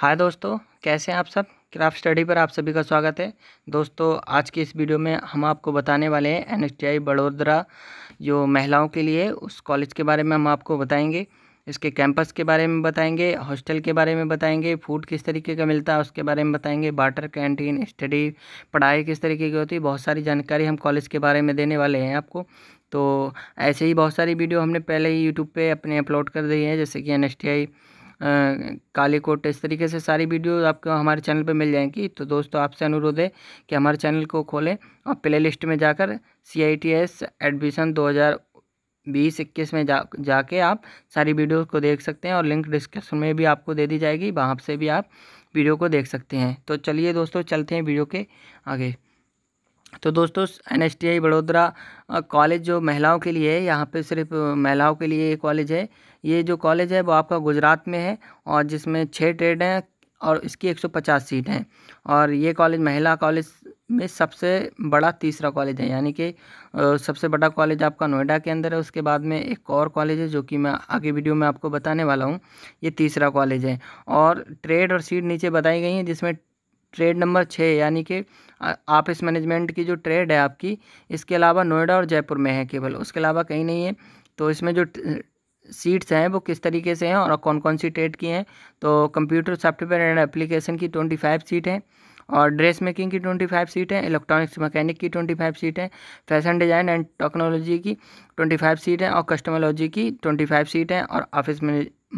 हाय दोस्तों कैसे हैं आप सब क्राफ्ट स्टडी पर आप सभी का स्वागत है दोस्तों आज की इस वीडियो में हम आपको बताने वाले हैं एन आई बड़ोदरा जो महिलाओं के लिए उस कॉलेज के बारे में हम आपको बताएंगे इसके कैंपस के बारे में बताएंगे हॉस्टल के बारे में बताएंगे फूड किस तरीके का मिलता है उसके बारे में बताएंगे बाटर कैंटीन स्टडी पढ़ाई किस तरीके की होती है बहुत सारी जानकारी हम कॉलेज के बारे में देने वाले हैं आपको तो ऐसे ही बहुत सारी वीडियो हमने पहले ही यूट्यूब पर अपने अपलोड कर दी है जैसे कि एन काले कोट इस तरीके से सारी वीडियो आपको हमारे चैनल पर मिल जाएंगी तो दोस्तों आपसे अनुरोध है कि हमारे चैनल को खोलें और प्ले लिस्ट में जाकर C I T S admission दो हज़ार बीस इक्कीस में जा जाके आप सारी वीडियो को देख सकते हैं और लिंक डिस्क्रिप्शन में भी आपको दे दी जाएगी वहाँ से भी आप वीडियो को देख सकते हैं तो चलिए दोस्तों चलते हैं वीडियो के आगे तो दोस्तों N S T I Vadodara college जो महिलाओं के लिए है यहाँ पे सिर्फ महिलाओं के लिए ये कॉलेज है ये जो कॉलेज है वो आपका गुजरात में है और जिसमें छः ट्रेड हैं और इसकी एक सौ पचास सीट हैं और ये कॉलेज महिला कॉलेज में सबसे बड़ा तीसरा कॉलेज है यानी कि सबसे बड़ा कॉलेज आपका नोएडा के अंदर है उसके बाद में एक और कॉलेज है जो कि मैं आगे वीडियो में आपको बताने वाला हूँ ये तीसरा कॉलेज है और ट्रेड और सीट नीचे बताई गई हैं जिसमें ट्रेड नंबर छः यानी कि ऑफिस मैनेजमेंट की जो ट्रेड है आपकी इसके अलावा नोएडा और जयपुर में है केवल उसके अलावा कहीं नहीं है तो इसमें जो सीट्स हैं वो किस तरीके से हैं और कौन कौन सी ट्रेड की हैं तो कंप्यूटर सॉफ्टवेयर एंड एप्लीकेशन की ट्वेंटी फाइव सीट हैं और ड्रेस मेकिंग की ट्वेंटी फाइव सीट हैं इलेक्ट्रॉनिक्स मैकेनिक की ट्वेंटी फाइव सीट हैं फैशन डिज़ाइन एंड टेक्नोलॉजी की ट्वेंटी फाइव सीट हैं और कस्टमोलॉजी की ट्वेंटी फाइव सीट हैं और ऑफिस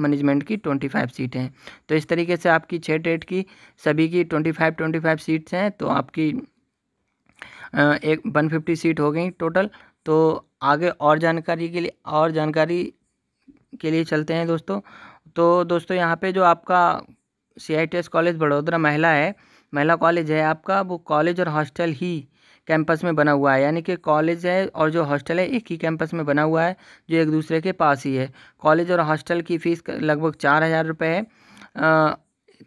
मैनेजमेंट की ट्वेंटी फाइव सीट हैं तो इस तरीके से आपकी छः ट्रेड की सभी की twenty five twenty five seats हैं तो आपकी एक वन फिफ्टी सीट हो गई टोटल तो आगे और जानकारी के लिए और जानकारी के लिए चलते हैं दोस्तों तो दोस्तों यहाँ पे जो आपका C I T S college Vadodara महिला है महिला कॉलेज है आपका वो कॉलेज और हॉस्टल ही कैंपस में बना हुआ है यानी कि कॉलेज है और जो हॉस्टल है एक ही कैंपस में बना हुआ है जो एक दूसरे के पास ही है कॉलेज और हॉस्टल की फ़ीस लगभग चार हज़ार रुपये है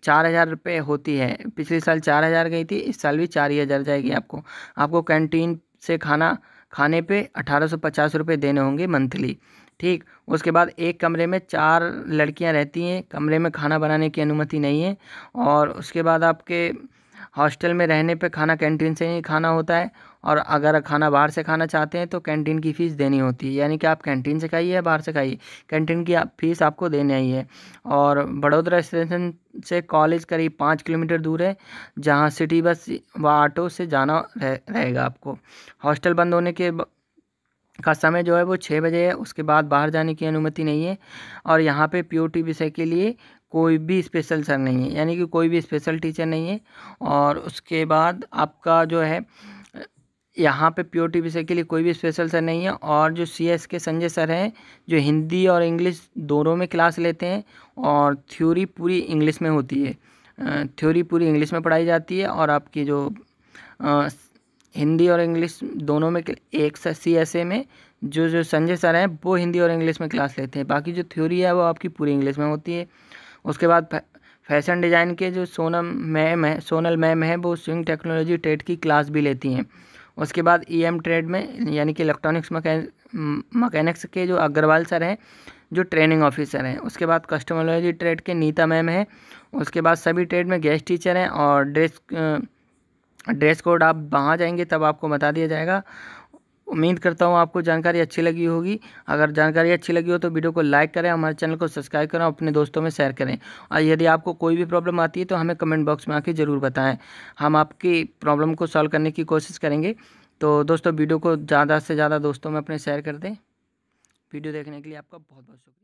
चार हज़ार रुपये होती है पिछले साल चार हज़ार गई थी इस साल भी चार ही हज़ार जाएगी आपको आपको कैंटीन से खाना खाने पे अठारह सौ पचास रुपये देने होंगे मंथली ठीक उसके बाद एक कमरे में चार लड़कियां रहती हैं कमरे में खाना बनाने की अनुमति नहीं है और उसके बाद आपके हॉस्टल में रहने पे खाना कैंटीन से ही खाना होता है और अगर खाना बाहर से खाना चाहते हैं तो कैंटीन की फ़ीस देनी होती है यानी कि आप कैंटीन से खाइए बाहर से खाइए कैंटीन की आप फ़ीस आपको देनी आई है और बड़ोदरा स्टेशन से कॉलेज करीब पाँच किलोमीटर दूर है जहाँ सिटी बस व ऑटो से जाना रह, रहेगा आपको हॉस्टल बंद होने के ब... का समय जो है वो छः बजे है उसके बाद बाहर जाने की अनुमति नहीं है और यहाँ पे पी विषय के लिए कोई भी स्पेशल सर नहीं है यानी कि कोई भी स्पेशल टीचर नहीं है और उसके बाद आपका जो है यहाँ पे प्योर टी विषय के लिए कोई भी स्पेशल सर नहीं है और जो सी एस के संजय सर हैं जो हिंदी और इंग्लिश दोनों में क्लास लेते हैं और थ्योरी पूरी इंग्लिश में होती है थ्योरी पूरी इंग्लिश में पढ़ाई जाती है और आपकी जो आ, हिंदी और इंग्लिश दोनों में एक सी एस ए में जो जो संजय सर हैं वो हिंदी और इंग्लिश में क्लास लेते हैं बाकी जो थ्योरी है वो आपकी पूरी इंग्लिश में होती है उसके बाद फैशन डिज़ाइन के जो सोनम मैम है सोनल मैम है वो स्विंग टेक्नोलॉजी ट्रेड की क्लास भी लेती हैं उसके बाद ई e एम ट्रेड में यानी कि इलेक्ट्रॉनिक्स मकैनिक्स के जो अग्रवाल सर हैं जो ट्रेनिंग ऑफिसर हैं उसके बाद कस्टमोलॉजी ट्रेड के नीता मैम हैं उसके बाद सभी ट्रेड में गेस्ट टीचर हैं और ड्रेस ड्रेस कोड आप वहाँ जाएंगे तब आपको बता दिया जाएगा उम्मीद करता हूँ आपको जानकारी अच्छी लगी होगी अगर जानकारी अच्छी लगी हो तो वीडियो को लाइक करें हमारे चैनल को सब्सक्राइब करें अपने दोस्तों में शेयर करें और यदि आपको कोई भी प्रॉब्लम आती है तो हमें कमेंट बॉक्स में आके ज़रूर बताएं हम आपकी प्रॉब्लम को सॉल्व करने की कोशिश करेंगे तो दोस्तों वीडियो को ज़्यादा से ज़्यादा दोस्तों में अपने शेयर कर दें वीडियो देखने के लिए आपका बहुत बहुत शुक्रिया